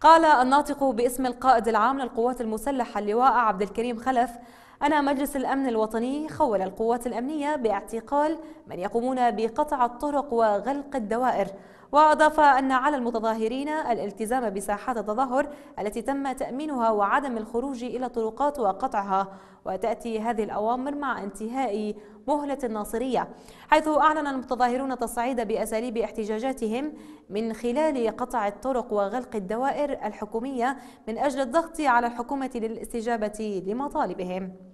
قال الناطق باسم القائد العام للقوات المسلحة اللواء عبد الكريم خلف أنا مجلس الأمن الوطني خول القوات الأمنية باعتقال من يقومون بقطع الطرق وغلق الدوائر وأضاف أن على المتظاهرين الالتزام بساحات التظاهر التي تم تأمينها وعدم الخروج إلى الطرقات وقطعها وتأتي هذه الأوامر مع انتهاء مهلة الناصرية حيث أعلن المتظاهرون التصعيد بأساليب احتجاجاتهم من خلال قطع الطرق وغلق الدوائر الحكومية من أجل الضغط على الحكومة للاستجابة لمطالبهم